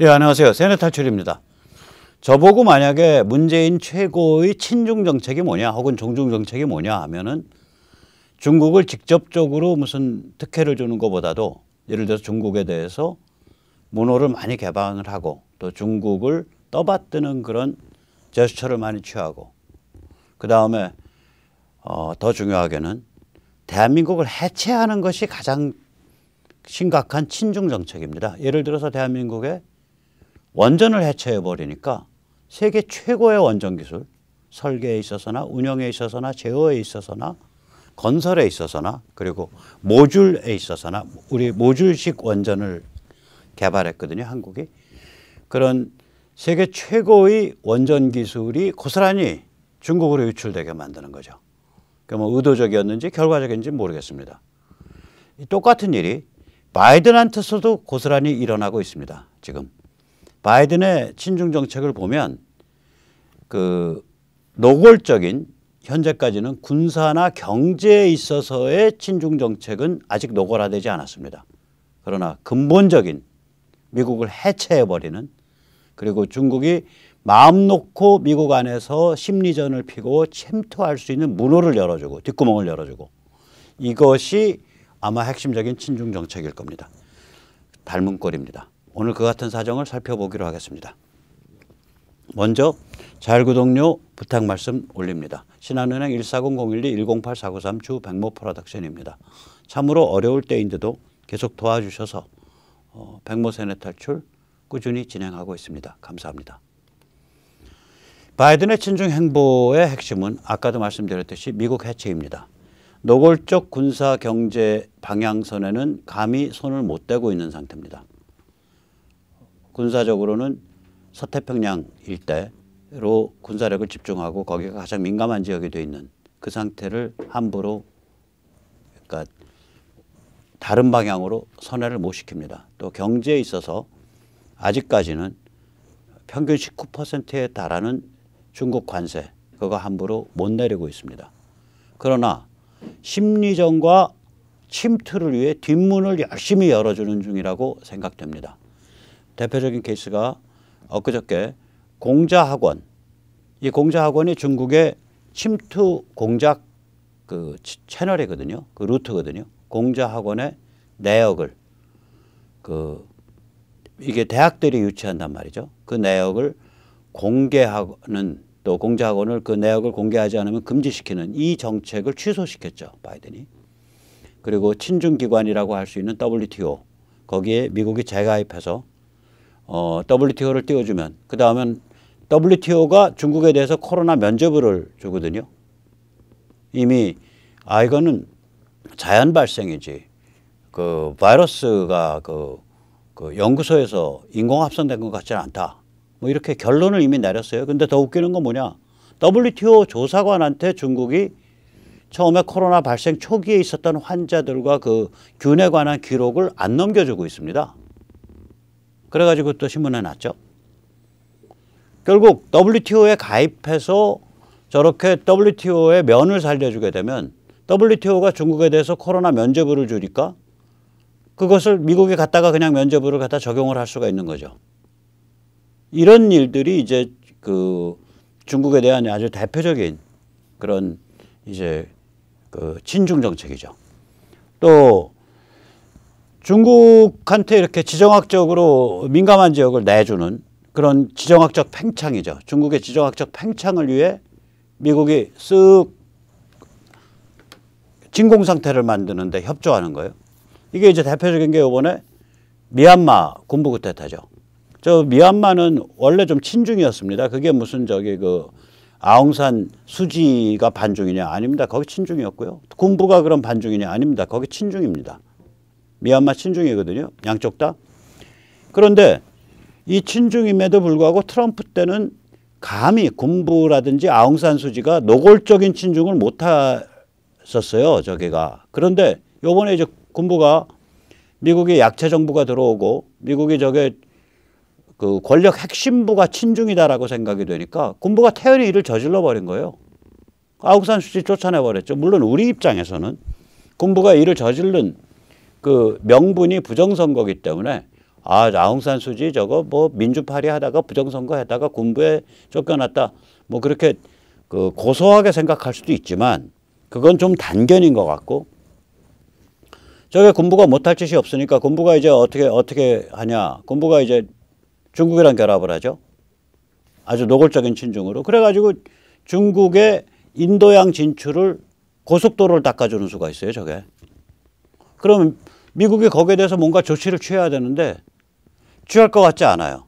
예, 안녕하세요. 세뇌 탈출입니다. 저보고 만약에 문재인 최고의 친중 정책이 뭐냐 혹은 종중 정책이 뭐냐 하면은 중국을 직접적으로 무슨 특혜를 주는 것보다도 예를 들어서 중국에 대해서 문호를 많이 개방을 하고 또 중국을 떠받드는 그런 제스처를 많이 취하고 그 다음에 어, 더 중요하게는 대한민국을 해체하는 것이 가장 심각한 친중 정책입니다. 예를 들어서 대한민국의 원전을 해체해버리니까 세계 최고의 원전 기술, 설계에 있어서나 운영에 있어서나 제어에 있어서나 건설에 있어서나 그리고 모듈에 있어서나 우리 모듈식 원전을 개발했거든요, 한국이. 그런 세계 최고의 원전 기술이 고스란히 중국으로 유출되게 만드는 거죠. 그 뭐 의도적이었는지 결과적인지 모르겠습니다. 똑같은 일이 바이든한테서도 고스란히 일어나고 있습니다. 지금 바이든의 친중 정책을 보면 그 노골적인 현재까지는 군사나 경제에 있어서의 친중 정책은 아직 노골화되지 않았습니다. 그러나 근본적인 미국을 해체해버리는 그리고 중국이 마음 놓고 미국 안에서 심리전을 피고 챔투할수 있는 문호를 열어주고 뒷구멍을 열어주고 이것이 아마 핵심적인 친중 정책일 겁니다. 닮은꼴입니다. 오늘 그 같은 사정을 살펴보기로 하겠습니다. 먼저 자율구독료 부탁 말씀 올립니다. 신한은행 14001210843 9주 백모 프로덕션입니다. 참으로 어려울 때인데도 계속 도와주셔서 어, 백모 세뇌 탈출 꾸준히 진행하고 있습니다. 감사합니다. 바이든의 친중 행보의 핵심은 아까도 말씀드렸듯이 미국 해체입니다. 노골적 군사 경제 방향선에는 감히 손을 못 대고 있는 상태입니다. 군사적으로는 서태평양 일대로 군사력을 집중하고 거기가 가장 민감한 지역이 되어 있는 그 상태를 함부로 그러니까 다른 방향으로 선회를 못 시킵니다. 또 경제에 있어서 아직까지는 평균 19%에 달하는 중국 관세 그거 함부로 못 내리고 있습니다. 그러나 심리전과 침투를 위해 뒷문을 열심히 열어주는 중이라고 생각됩니다. 대표적인 케이스가 엊그저께 공자학원 이 공자학원이 중국의 침투 공작 그 채널이거든요. 그 루트거든요. 공자학원의 내역을 그 이게 대학들이 유치한단 말이죠. 그 내역을 공개하는 또 공자학원을 그 내역을 공개하지 않으면 금지시키는 이 정책을 취소시켰죠. 바이든이. 그리고 친중기관이라고 할 수 있는 WTO 거기에 미국이 재가입해서 어, WTO를 띄워주면 그 다음엔 WTO가 중국에 대해서 코로나 면제부를 주거든요. 이미 아 이거는 자연 발생이지 그 바이러스가 그, 그 연구소에서 인공 합성된 것 같지는 않다. 뭐 이렇게 결론을 이미 내렸어요. 근데 더 웃기는 건 뭐냐? WTO 조사관한테 중국이 처음에 코로나 발생 초기에 있었던 환자들과 그 균에 관한 기록을 안 넘겨주고 있습니다. 그래가지고 또 신문에 났죠. 결국 WTO에 가입해서 저렇게 WTO의 면을 살려주게 되면 WTO가 중국에 대해서 코로나 면제부를 주니까 그것을 미국에 갔다가 그냥 면제부를 갖다 적용을 할 수가 있는 거죠. 이런 일들이 이제 그 중국에 대한 아주 대표적인 그런 이제 그 친중 정책이죠. 또 중국한테 이렇게 지정학적으로 민감한 지역을 내주는 그런 지정학적 팽창이죠. 중국의 지정학적 팽창을 위해 미국이 쓱 진공 상태를 만드는데 협조하는 거예요. 이게 이제 대표적인 게 이번에 미얀마 군부 구태타죠. 저 미얀마는 원래 좀 친중이었습니다. 그게 무슨 저기 그 아웅산 수지가 반중이냐 아닙니다. 거기 친중이었고요. 군부가 그런 반중이냐 아닙니다. 거기 친중입니다. 미얀마 친중이거든요. 양쪽 다. 그런데 이 친중임에도 불구하고 트럼프 때는 감히 군부라든지 아웅산 수지가 노골적인 친중을 못했었어요. 저기가. 그런데 요번에 이제 군부가 미국의 약체 정부가 들어오고 미국이 저게 그 권력 핵심부가 친중이다라고 생각이 되니까 군부가 태연히 일을 저질러 버린 거예요. 아웅산 수지 쫓아내 버렸죠. 물론 우리 입장에서는 군부가 일을 저질른 그 명분이 부정선거기 때문에 아 아웅산 수지 저거 뭐 민주파리 하다가 부정선거 했다가 군부에 쫓겨났다 뭐 그렇게 그 고소하게 생각할 수도 있지만 그건 좀 단견인 것 같고 저게 군부가 못할 짓이 없으니까 군부가 이제 어떻게 어떻게 하냐 군부가 이제 중국이랑 결합을 하죠 아주 노골적인 친중으로 그래가지고 중국의 인도양 진출을 고속도로를 닦아주는 수가 있어요 저게 그러면 미국이 거기에 대해서 뭔가 조치를 취해야 되는데 취할 것 같지 않아요.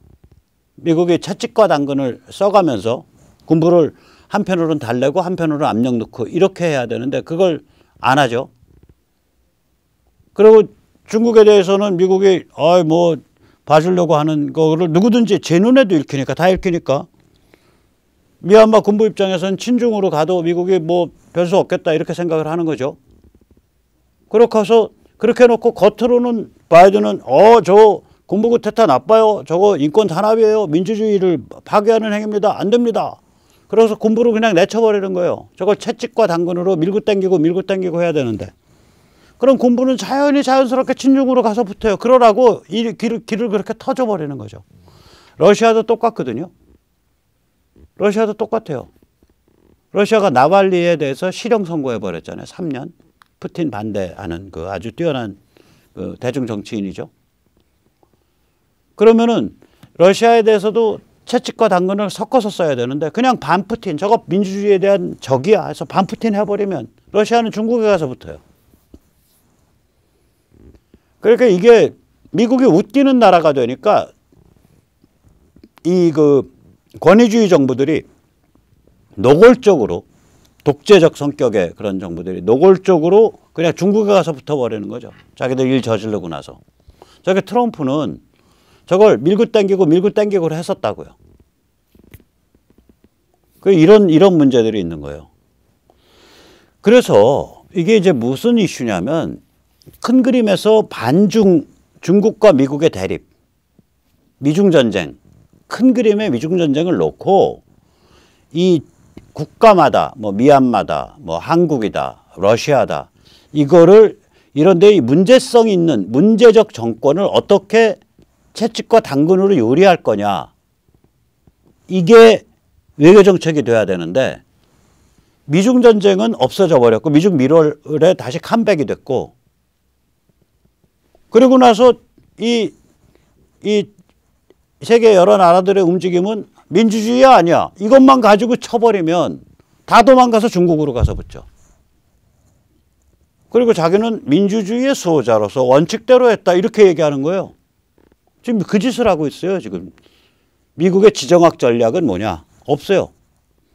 미국이 채찍과 당근을 써가면서 군부를 한편으로는 달래고 한편으로는 압력 넣고 이렇게 해야 되는데 그걸 안 하죠. 그리고 중국에 대해서는 미국이 어이 뭐 봐주려고 하는 거를 누구든지 제 눈에도 읽히니까 다 읽히니까 미얀마 군부 입장에서는 친중으로 가도 미국이 뭐별 수 없겠다 이렇게 생각을 하는 거죠. 그렇고서 그렇게 해놓고 겉으로는 바이든은 어저 군부 구태타 나빠요. 저거 인권 탄압이에요. 민주주의를 파괴하는 행위입니다. 안 됩니다. 그래서 군부를 그냥 내쳐버리는 거예요. 저걸 채찍과 당근으로 밀고 당기고 밀고 당기고 해야 되는데 그럼 군부는 자연히 자연스럽게 친중으로 가서 붙어요. 그러라고 이 길을, 길을 그렇게 터져버리는 거죠. 러시아도 똑같거든요. 러시아도 똑같아요. 러시아가 나발리에 대해서 실형 선고해버렸잖아요. 3년. 푸틴 반대하는 그 아주 뛰어난 그 대중 정치인이죠. 그러면은 러시아에 대해서도 채찍과 당근을 섞어서 써야 되는데 그냥 반푸틴 저거 민주주의에 대한 적이야 해서 반푸틴 해버리면 러시아는 중국에 가서 붙어요. 그러니까 이게 미국이 웃기는 나라가 되니까 이 그 권위주의 정부들이 노골적으로 독재적 성격의 그런 정부들이 노골적으로 그냥 중국에 가서 붙어버리는 거죠. 자기들 일 저지르고 나서. 저게 트럼프는 저걸 밀고 당기고 밀고 당기고 했었다고요. 그 이런 이런 문제들이 있는 거예요. 그래서 이게 이제 무슨 이슈냐면 큰 그림에서 반중 중국과 미국의 대립, 미중 전쟁, 큰 그림의 미중 전쟁을 놓고 이 국가마다 뭐 미얀마다 뭐 한국이다 러시아다 이거를 이런데 이 문제성 있는 문제적 정권을 어떻게 채찍과 당근으로 요리할 거냐 이게 외교 정책이 돼야 되는데 미중 전쟁은 없어져 버렸고 미중 미월에 다시 컴백이 됐고 그리고 나서 이 이 세계 여러 나라들의 움직임은 민주주의야 아니야. 이것만 가지고 쳐버리면 다 도망가서 중국으로 가서 붙죠. 그리고 자기는 민주주의의 수호자로서 원칙대로 했다 이렇게 얘기하는 거예요. 지금 그 짓을 하고 있어요. 지금 미국의 지정학 전략은 뭐냐? 없어요.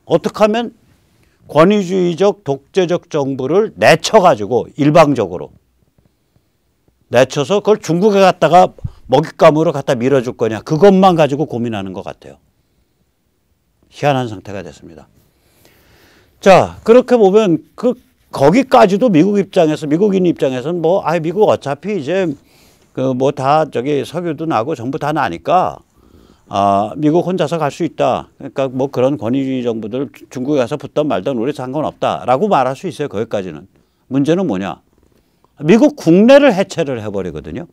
어떻게 하면 권위주의적 독재적 정부를 내쳐가지고 일방적으로 내쳐서 그걸 중국에 갖다가 먹잇감으로 갖다 밀어줄 거냐 그것만 가지고 고민하는 것 같아요. 희한한 상태가 됐습니다. 자, 그렇게 보면 그 거기까지도 미국 입장에서 미국인 입장에서는 뭐아 미국 어차피 이제 그 뭐 다 저기 석유도 나고 전부 다 나니까 아 미국 혼자서 갈 수 있다. 그러니까 뭐 그런 권위주의 정부들 중국에 가서 붙던 말던 우리 상관없다라고 말할 수 있어요. 거기까지는. 문제는 뭐냐? 미국 국내를 해체를 해버리거든요.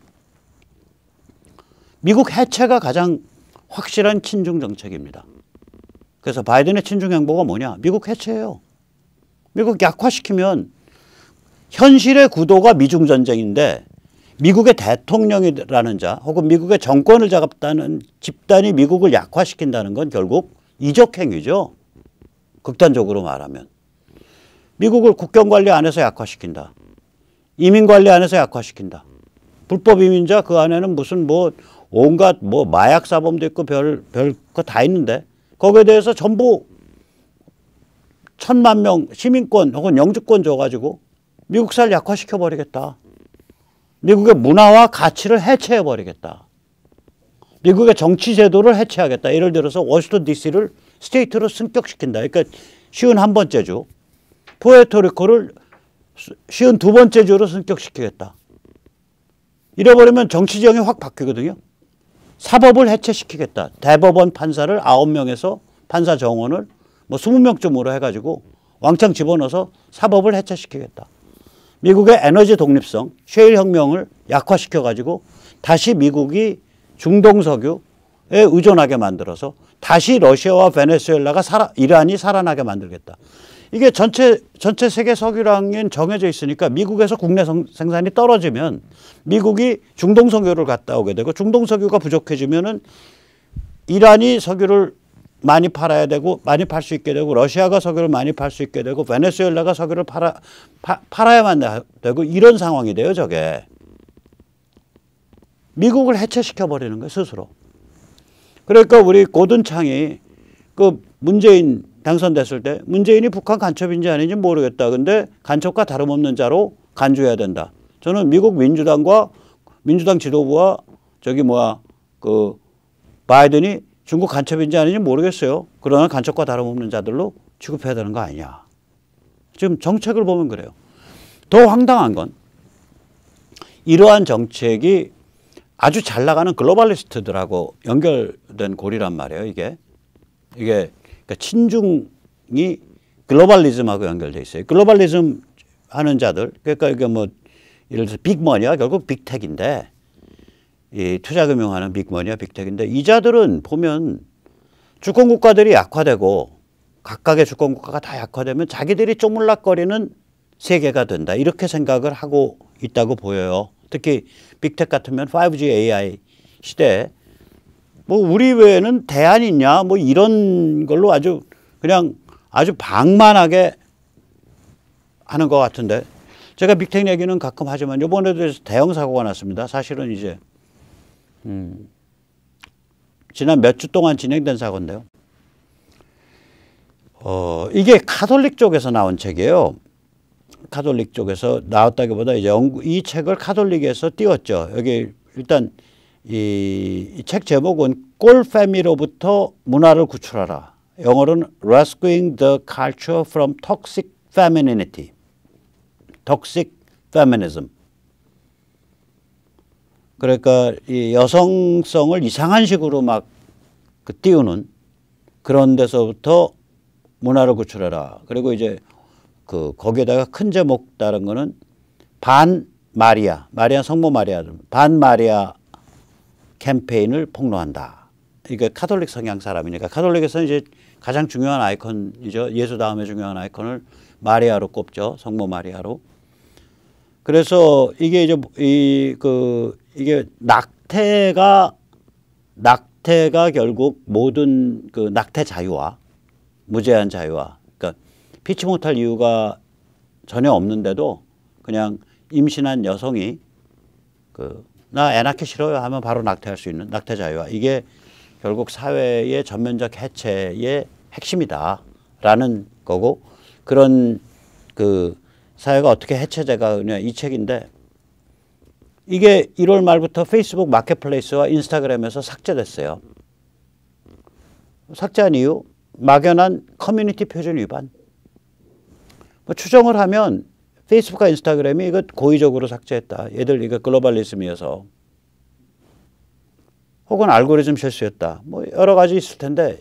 미국 해체가 가장 확실한 친중 정책입니다. 그래서 바이든의 친중 행보가 뭐냐? 미국 해체예요. 미국 약화시키면 현실의 구도가 미중 전쟁인데 미국의 대통령이라는 자 혹은 미국의 정권을 잡았다는 집단이 미국을 약화시킨다는 건 결국 이적행위죠. 극단적으로 말하면. 미국을 국경관리 안에서 약화시킨다. 이민관리 안에서 약화시킨다. 불법 이민자 그 안에는 무슨 뭐 온갖 뭐 마약사범도 있고 별, 별, 거 다 있는데 거기에 대해서 전부 천만 명 시민권 혹은 영주권 줘가지고 미국살 약화시켜 버리겠다. 미국의 문화와 가치를 해체해 버리겠다. 미국의 정치 제도를 해체하겠다. 예를 들어서 워싱턴 D.C.를 스테이트로 승격시킨다. 그러니까 쉬운 한 번째 주, 포에토리코를 쉬운 두 번째 주로 승격시키겠다. 이래버리면 정치 지형이 확 바뀌거든요. 사법을 해체시키겠다. 대법원 판사를 아홉 명에서 판사 정원을 뭐 스무 명쯤으로 해가지고 왕창 집어넣어서 사법을 해체시키겠다. 미국의 에너지 독립성, 쉐일 혁명을 약화시켜가지고 다시 미국이 중동 석유에 의존하게 만들어서 다시 러시아와 베네수엘라가 살아, 이란이 살아나게 만들겠다. 이게 전체 전체 세계 석유량이 정해져 있으니까 미국에서 국내 생산이 떨어지면 미국이 중동 석유를 갖다 오게 되고 중동 석유가 부족해지면은 이란이 석유를 많이 팔아야 되고 많이 팔 수 있게 되고 러시아가 석유를 많이 팔 수 있게 되고 베네수엘라가 석유를 팔아 파, 팔아야만 되고 이런 상황이 돼요 저게 미국을 해체시켜 버리는 거예요 스스로 그러니까 우리 고든창이 그 문재인 당선됐을 때 문재인이 북한 간첩인지 아닌지 모르겠다. 근데 간첩과 다름없는 자로 간주해야 된다. 저는 미국 민주당과 민주당 지도부와 저기 뭐야 그 바이든이 중국 간첩인지 아닌지 모르겠어요. 그러나 간첩과 다름없는 자들로 취급해야 되는 거 아니냐. 지금 정책을 보면 그래요. 더 황당한 건 이러한 정책이 아주 잘 나가는 글로벌리스트들하고 연결된 고리란 말이에요, 이게. 이게 그러니까 친중이 글로벌리즘하고 연결돼 있어요. 글로벌리즘 하는 자들 그러니까 이게 뭐 예를 들어서 빅머니야 결국 빅텍인데 이 투자금융하는 빅머니와 빅텍인데 이 자들은 보면 주권국가들이 약화되고 각각의 주권국가가 다 약화되면 자기들이 쪼물락거리는 세계가 된다 이렇게 생각을 하고 있다고 보여요. 특히 빅텍 같으면 5G AI 시대에 뭐 우리 외에는 대안이 있냐 뭐 이런 걸로 아주 그냥 아주 방만하게 하는 것 같은데 제가 빅텍 얘기는 가끔 하지만 요번에도 대형 사고가 났습니다. 사실은 이제 음 지난 몇 주 동안 진행된 사건데요어 이게 카톨릭 쪽에서 나온 책이에요. 카톨릭 쪽에서 나왔다기보다 이제 영구, 이 책을 카톨릭에서 띄웠죠. 여기 일단 이책 제목은 꼴패미로부터 문화를 구출하라. 영어로는 Rescuing the Culture from Toxic Femininity. Toxic Feminism. 그러니까 이 여성성을 이상한 식으로 막그 띄우는 그런 데서부터 문화를 구출하라 그리고 이제 그 거기에다가 큰 제목 다른 거는 반 마리아, 마리아 성모 마리아, 반 마리아 캠페인을 폭로한다. 그러 카톨릭 성향 사람이니까 카톨릭에서는 이제 가장 중요한 아이콘이죠. 예수 다음에 중요한 아이콘을 마리아로 꼽죠. 성모 마리아로. 그래서 이게 이제 이 그 이게 낙태가 낙태가 결국 모든 그 낙태 자유화 무제한 자유화 그러니까 피치 못할 이유가 전혀 없는데도 그냥 임신한 여성이 그 나애 낳기 싫어요 하면 바로 낙태할 수 있는 낙태 자유화 이게 결국 사회의 전면적 해체의 핵심이다라는 거고 그런 그 사회가 어떻게 해체돼가 그냥 이 책인데 이게 1월 말부터 페이스북 마켓플레이스와 인스타그램에서 삭제됐어요. 삭제한 이유 막연한 커뮤니티 표준 위반. 뭐 추정을 하면 페이스북과 인스타그램이 이거 고의적으로 삭제했다. 얘들 이거 글로벌리즘이어서. 혹은 알고리즘 실수였다. 뭐 여러 가지 있을 텐데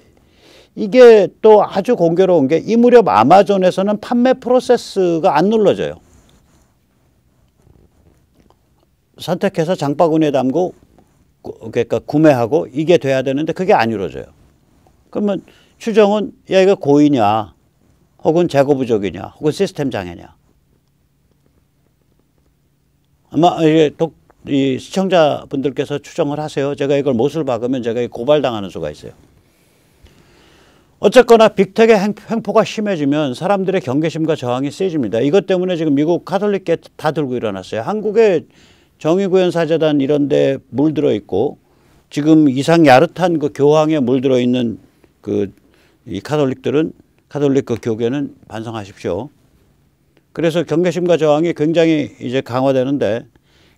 이게 또 아주 공교로운 게 이 무렵 아마존에서는 판매 프로세스가 안 눌러져요. 선택해서 장바구니에 담고 그러니까 구매하고 이게 돼야 되는데 그게 안 이루어져요. 그러면 추정은 야 이거 고의냐 혹은 재고 부족이냐 혹은 시스템 장애냐 아마 예, 독, 이 시청자분들께서 추정을 하세요. 제가 이걸 못을 박으면 제가 고발당하는 수가 있어요. 어쨌거나 빅텍의 횡포가 심해지면 사람들의 경계심과 저항이 세집니다. 이것 때문에 지금 미국 카톨릭계 다 들고 일어났어요. 한국의 정의구현사재단 이런 데 물들어 있고 지금 이상 야릇한 그 교황에 물들어 있는 그 이 카톨릭들은 카톨릭 그 교계는 반성하십시오. 그래서 경계심과 저항이 굉장히 이제 강화되는데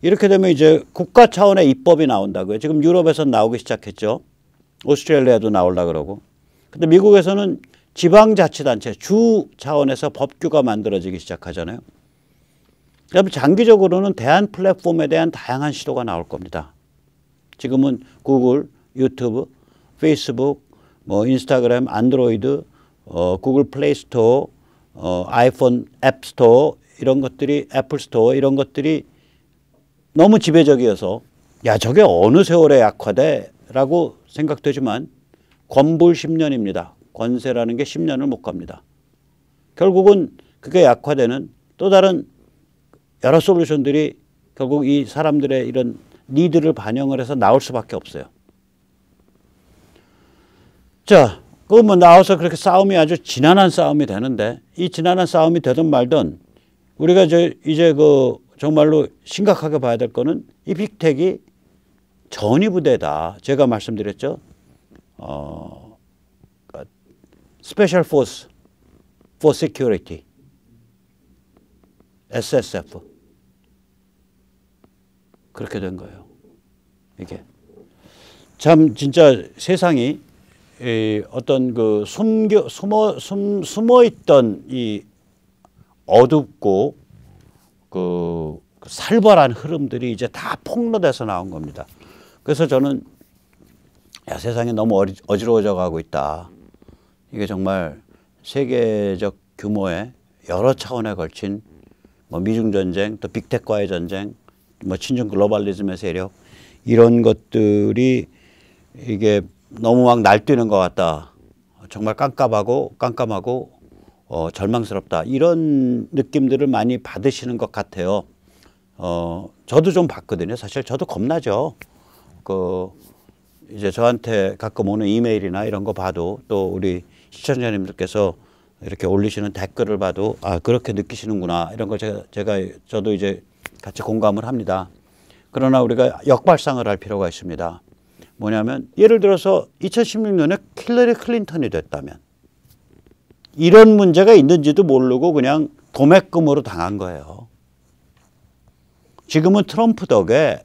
이렇게 되면 이제 국가 차원의 입법이 나온다고요. 지금 유럽에서 나오기 시작했죠. 오스트레일리아도 나올라 그러고. 근데 미국에서는 지방자치단체 주 차원에서 법규가 만들어지기 시작하잖아요. 그다 장기적으로는 대한 플랫폼에 대한 다양한 시도가 나올 겁니다. 지금은 구글, 유튜브, 페이스북, 뭐 인스타그램, 안드로이드, 어, 구글 플레이 스토어, 어, 아이폰 앱 스토어 이런 것들이 애플 스토어 이런 것들이 너무 지배적이어서 야 저게 어느 세월에 약화돼라고 생각되지만 권불 10년입니다. 권세라는 게 10년을 못 갑니다. 결국은 그게 약화되는 또 다른 여러 솔루션들이 결국 이 사람들의 이런 니드를 반영을 해서 나올 수밖에 없어요. 자, 그뭐 나와서 그렇게 싸움이 아주 진한한 싸움이 되는데 이 진한한 싸움이 되든 말든 우리가 이제, 이제 그 정말로 심각하게 봐야 될 거는 이 빅텍이 전위부대다. 제가 말씀드렸죠. 어, 스페셜 포스 포 o r s e c u SSF. 그렇게 된 거예요. 이게. 참 진짜 세상이 어떤 그 숨겨 숨어 숨, 숨어 있던 이 어둡고 그, 그 살벌한 흐름들이 이제 다 폭로돼서 나온 겁니다. 그래서 저는 야, 세상이 너무 어리, 어지러워져 가고 있다. 이게 정말 세계적 규모의 여러 차원에 걸친 뭐 미중 전쟁, 또 빅테크와의 전쟁, 뭐 친중 글로벌리즘의 세력 이런 것들이 이게 너무 막 날뛰는 것 같다. 정말 깜깜하고 깜깜하고 어, 절망스럽다. 이런 느낌들을 많이 받으시는 것 같아요. 어, 저도 좀 봤거든요. 사실 저도 겁나죠. 그 이제 저한테 가끔 오는 이메일이나 이런 거 봐도 또 우리 시청자님들께서 이렇게 올리시는 댓글을 봐도 아 그렇게 느끼시는구나 이런 걸 제가 제가 저도 이제 같이 공감을 합니다. 그러나 우리가 역발상을 할 필요가 있습니다. 뭐냐면 예를 들어서 2016년에 킬러리 클린턴이 됐다면 이런 문제가 있는지도 모르고 그냥 도매금으로 당한 거예요. 지금은 트럼프 덕에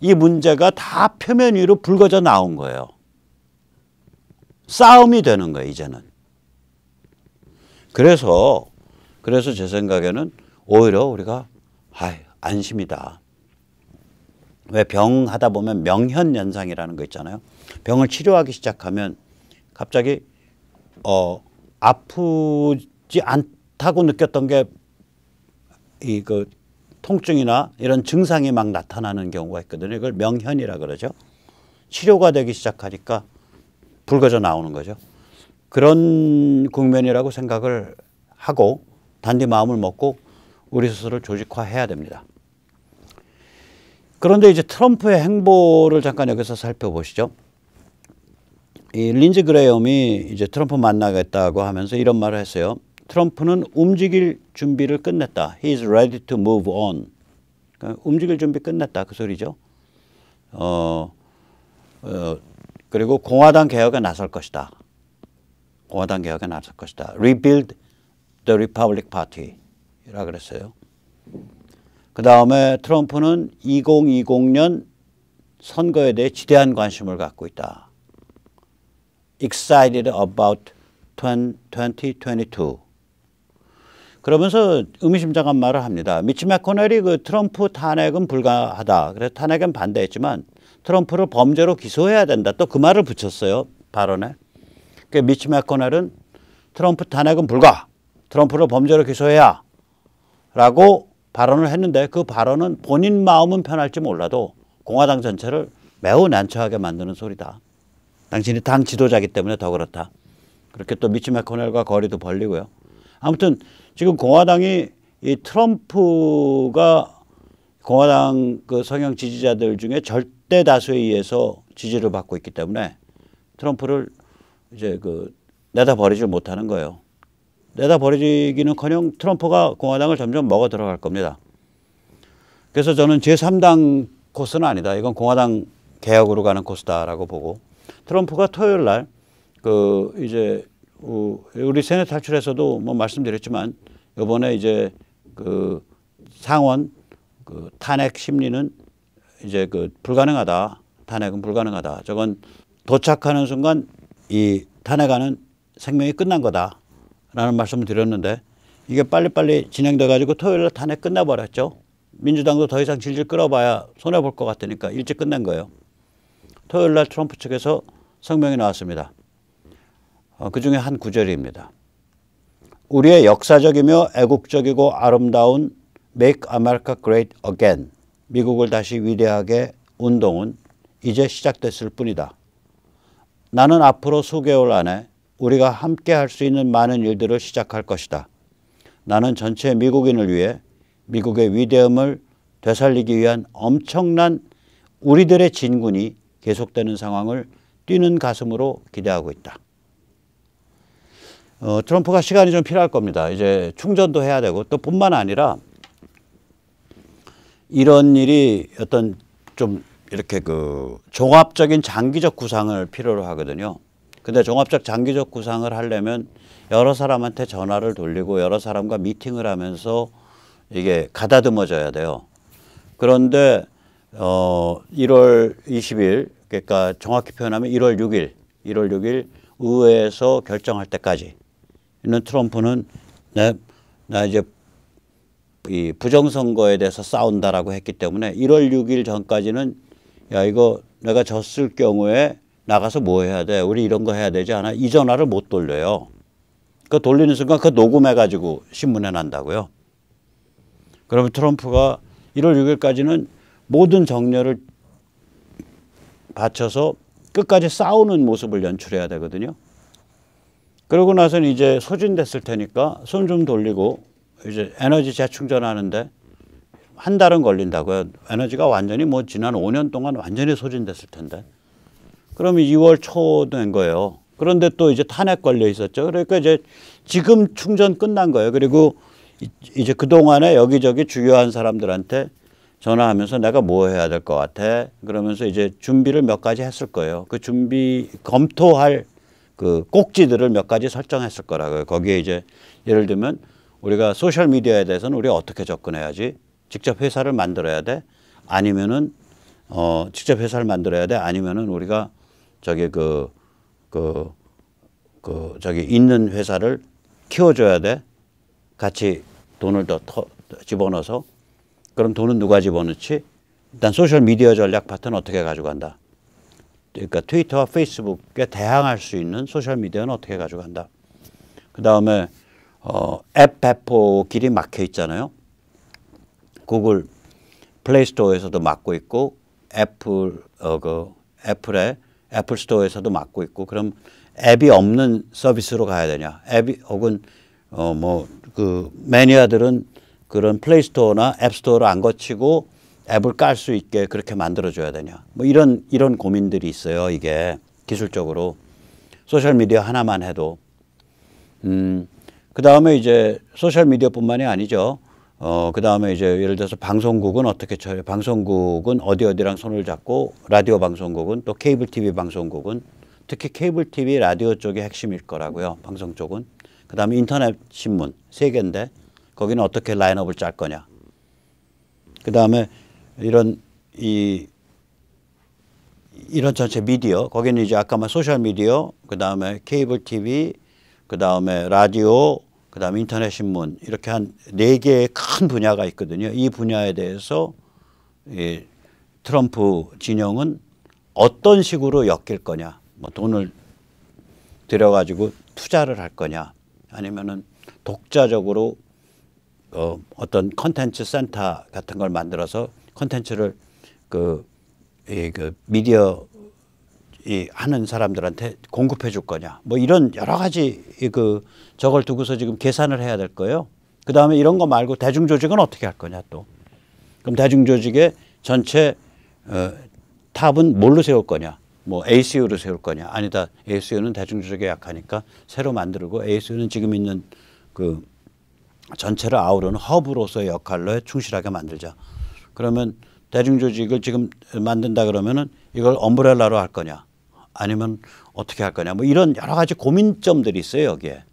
이 문제가 다 표면 위로 불거져 나온 거예요. 싸움이 되는 거예요, 이제는. 그래서, 그래서 제 생각에는 오히려 우리가, 아 안심이다. 왜병 하다 보면 명현 현상이라는 거 있잖아요. 병을 치료하기 시작하면 갑자기 어 아프지 않다고 느꼈던 게 이 그 통증이나 이런 증상이 막 나타나는 경우가 있거든요. 이걸 명현이라 그러죠. 치료가 되기 시작하니까 붉어져 나오는 거죠. 그런 국면이라고 생각을 하고 단디 마음을 먹고 우리 스스로 조직화해야 됩니다. 그런데 이제 트럼프의 행보를 잠깐 여기서 살펴보시죠. 이 린지 그레엄이 이제 트럼프 만나겠다고 하면서 이런 말을 했어요. 트럼프는 움직일 준비를 끝냈다. He is ready to move on. 그러니까 움직일 준비 끝냈다. 그 소리죠. 어, 어, 그리고 공화당 개혁에 나설 것이다. 공화당 개혁에 나설 것이다. Rebuild the Republic Party라 그랬어요. 그 다음에 트럼프는 2020년 선거에 대해 지대한 관심을 갖고 있다. excited about 2022. 그러면서 의미심장한 말을 합니다. 미치 맥코넬이 그 트럼프 탄핵은 불가하다. 그래서 탄핵은 반대했지만 트럼프를 범죄로 기소해야 된다. 또 그 말을 붙였어요. 발언에. 그 미치 맥코넬은 트럼프 탄핵은 불가. 트럼프를 범죄로 기소해야. 라고 발언을 했는데 그 발언은 본인 마음은 편할지 몰라도 공화당 전체를 매우 난처하게 만드는 소리다. 당신이 당 지도자기 때문에 더 그렇다. 그렇게 또 미치 맥코넬과 거리도 벌리고요. 아무튼 지금 공화당이 이 트럼프가 공화당 그 성향 지지자들 중에 절대 다수에 의해서 지지를 받고 있기 때문에 트럼프를 이제 그 내다 버리지 못하는 거예요. 내다버리기는커녕 트럼프가 공화당을 점점 먹어 들어갈 겁니다. 그래서 저는 제3당 코스는 아니다. 이건 공화당 개혁으로 가는 코스다라고 보고 트럼프가 토요일 날그 이제 우리 세뇌 탈출에서도 뭐 말씀드렸지만 이번에 이제 그 상원 그 탄핵 심리는 이제 그 불가능하다. 탄핵은 불가능하다. 저건 도착하는 순간 이 탄핵하는 생명이 끝난 거다. 라는 말씀을 드렸는데 이게 빨리빨리 진행돼 가지고 토요일 날 탄핵 끝나버렸죠. 민주당도 더 이상 질질 끌어봐야 손해볼 것 같으니까 일찍 끝낸 거예요. 토요일 날 트럼프 측에서 성명이 나왔습니다. 어, 그 중에 한 구절입니다. 우리의 역사적이며 애국적이고 아름다운 Make America Great Again 미국을 다시 위대하게 운동은 이제 시작됐을 뿐이다. 나는 앞으로 수개월 안에 우리가 함께 할 수 있는 많은 일들을 시작할 것이다. 나는 전체 미국인을 위해 미국의 위대함을 되살리기 위한 엄청난 우리들의 진군이 계속되는 상황을 뛰는 가슴으로 기대하고 있다. 어, 트럼프가 시간이 좀 필요할 겁니다. 이제 충전도 해야 되고 또 뿐만 아니라 이런 일이 어떤 좀 이렇게 그 종합적인 장기적 구상을 필요로 하거든요. 근데 종합적 장기적 구상을 하려면 여러 사람한테 전화를 돌리고 여러 사람과 미팅을 하면서 이게 가다듬어져야 돼요. 그런데 어 1월 20일 그러니까 정확히 표현하면 1월 6일 1월 6일 의회에서 결정할 때까지 있는 트럼프는 나, 네, 나 이제 이 부정선거에 대해서 싸운다라고 했기 때문에 1월 6일 전까지는 야 이거 내가 졌을 경우에 나가서 뭐 해야 돼? 우리 이런 거 해야 되지 않아? 이 전화를 못 돌려요. 그 돌리는 순간 그 녹음해가지고 신문에 난다고요. 그러면 트럼프가 1월 6일까지는 모든 정렬을 바쳐서 끝까지 싸우는 모습을 연출해야 되거든요. 그러고 나서는 이제 소진됐을 테니까 손 좀 돌리고 이제 에너지 재충전하는데 한 달은 걸린다고요. 에너지가 완전히 뭐 지난 5년 동안 완전히 소진됐을 텐데. 그러면 2월 초 된 거예요. 그런데 또 이제 탄핵 걸려 있었죠. 그러니까 이제 지금 충전 끝난 거예요. 그리고 이제 그동안에 여기저기 주요한 사람들한테 전화하면서 내가 뭐 해야 될 것 같아. 그러면서 이제 준비를 몇 가지 했을 거예요. 그 준비 검토할 그 꼭지들을 몇 가지 설정했을 거라고요. 거기에 이제 예를 들면 우리가 소셜 미디어에 대해서는 우리가 어떻게 접근해야지? 직접 회사를 만들어야 돼? 아니면은 어 직접 회사를 만들어야 돼? 아니면은 우리가 저기 그, 그, 그, 저기 있는 회사를 키워줘야 돼. 같이 돈을 더 터, 집어넣어서. 그럼 돈은 누가 집어넣지? 일단 소셜미디어 전략 파트는 어떻게 가져간다. 그러니까 트위터와 페이스북에 대항할 수 있는 소셜미디어는 어떻게 가져간다. 그 다음에 어, 앱 배포 길이 막혀 있잖아요. 구글 플레이스토어에서도 막고 있고 애플 어, 그 애플의 애플 스토어에서도 맡고 있고 그럼 앱이 없는 서비스로 가야 되냐 앱이 혹은 어뭐그 매니아들은 그런 플레이 스토어나 앱 스토어를 안 거치고 앱을 깔 수 있게 그렇게 만들어 줘야 되냐 뭐 이런 이런 고민들이 있어요 이게 기술적으로 소셜 미디어 하나만 해도 음 그다음에 이제 소셜 미디어뿐만이 아니죠 어, 그 다음에 이제 예를 들어서 방송국은 어떻게 처리, 방송국은 어디 어디랑 손을 잡고 라디오 방송국은 또 케이블 TV 방송국은 특히 케이블 TV 라디오 쪽이 핵심일 거라고요. 방송 쪽은. 그 다음에 인터넷 신문 세 개인데 거기는 어떻게 라인업을 짤 거냐. 그 다음에 이런 이 이런 전체 미디어 거기는 이제 아까만 소셜 미디어 그 다음에 케이블 TV 그 다음에 라디오 그다음에 인터넷 신문 이렇게 한 네 개의 큰 분야가 있거든요. 이 분야에 대해서 예, 트럼프 진영은 어떤 식으로 엮일 거냐, 뭐 돈을 들여가지고 투자를 할 거냐, 아니면은 독자적으로 어, 어떤 컨텐츠 센터 같은 걸 만들어서 컨텐츠를 그, 예, 그 미디어 이 하는 사람들한테 공급해 줄 거냐 뭐 이런 여러 가지 그 저걸 두고서 지금 계산을 해야 될 거예요. 그 다음에 이런 거 말고 대중조직은 어떻게 할 거냐 또 그럼 대중조직의 전체 어, 탑은 뭘로 세울 거냐 뭐 ACU로 세울 거냐 아니다 ACU는 대중조직에 약하니까 새로 만들고 ACU는 지금 있는 그 전체를 아우르는 허브로서의 역할로 충실하게 만들자 그러면 대중조직을 지금 만든다 그러면은 이걸 엄브렐라로 할 거냐 아니면 어떻게 할 거냐 뭐 이런 여러 가지 고민점들이 있어요 여기에.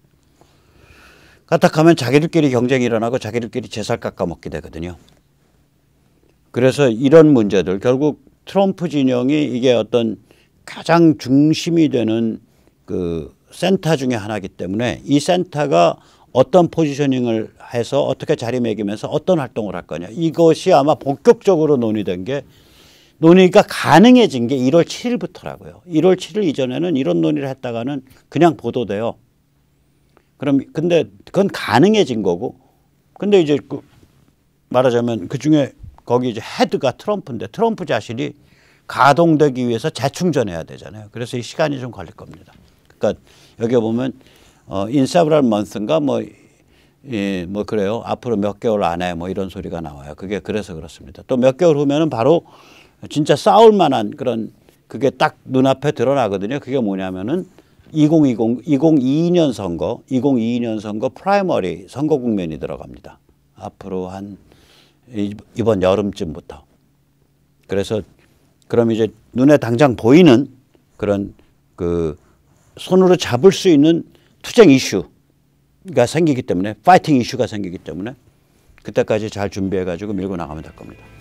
까딱하면 자기들끼리 경쟁이 일어나고 자기들끼리 재살 깎아먹게 되거든요. 그래서 이런 문제들 결국 트럼프 진영이 이게 어떤 가장 중심이 되는 그 센터 중에 하나이기 때문에 이 센터가 어떤 포지셔닝을 해서 어떻게 자리매김해서 어떤 활동을 할 거냐 이것이 아마 본격적으로 논의된 게 논의가 가능해진 게 1월 7일부터라고요. 1월 7일 이전에는 이런 논의를 했다가는 그냥 보도돼요. 그럼 근데 그건 가능해진 거고 근데 이제 그 말하자면 그중에 거기 이제 헤드가 트럼프인데 트럼프 자신이 가동되기 위해서 재충전해야 되잖아요. 그래서 이 시간이 좀 걸릴 겁니다. 그러니까 여기 보면 어 인사브랄 먼스인가 뭐 이 뭐 그래요. 앞으로 몇 개월 안에 뭐 이런 소리가 나와요. 그게 그래서 그렇습니다. 또 몇 개월 후면은 바로 진짜 싸울 만한 그런 그게 딱 눈앞에 드러나거든요. 그게 뭐냐면은 2020, 2022년 선거, 2022년 선거 프라이머리 선거 국면이 들어갑니다. 앞으로 한 이번 여름쯤부터. 그래서 그럼 이제 눈에 당장 보이는 그런 그 손으로 잡을 수 있는 투쟁 이슈가 생기기 때문에 파이팅 이슈가 생기기 때문에 그때까지 잘 준비해 가지고 밀고 나가면 될 겁니다.